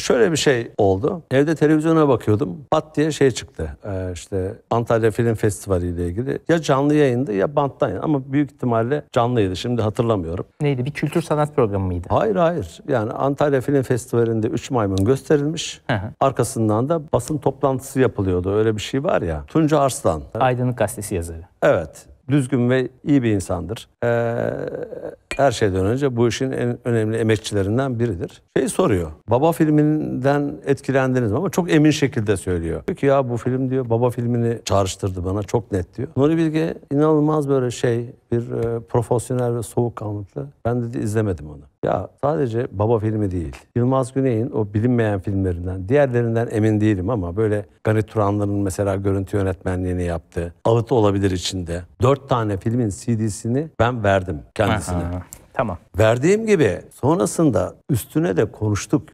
şöyle bir şey oldu. Evde televizyona bakıyordum. Pat diye şey çıktı. Ee, işte Antalya Film Festivali ile ilgili. Ya canlı yayındı ya banttan yayın. Ama büyük ihtimalle canlıydı. Şimdi hatırlamıyorum. Neydi? Bir kültür sanat programı mıydı? Hayır hayır. Yani Antalya Film Festivali'nde 3 maymun gösterilmiş. Arkasından da basın toplantısı yapılıyordu. Öyle bir şey var ya. Tunca Arslan. Aydınlık Gazetesi yazarı. Evet. Düzgün ve iyi bir insandır. Ee, her şeyden önce bu işin en önemli emekçilerinden biridir. Şey soruyor. Baba filminden etkilendiniz mi? Ama çok emin şekilde söylüyor. Diyor ya bu film diyor baba filmini çağrıştırdı bana çok net diyor. Nuri Bilge inanılmaz böyle şey bir e, profesyonel ve soğukkanlıklı. Ben de izlemedim onu. Ya sadece baba filmi değil. Yılmaz Güney'in o bilinmeyen filmlerinden, diğerlerinden emin değilim ama böyle Gani Turanların mesela görüntü yönetmenliğini yaptı. Ağıt olabilir içinde. Dört tane filmin CD'sini ben verdim kendisine. Tamam. Verdiğim gibi sonrasında üstüne de konuştuk.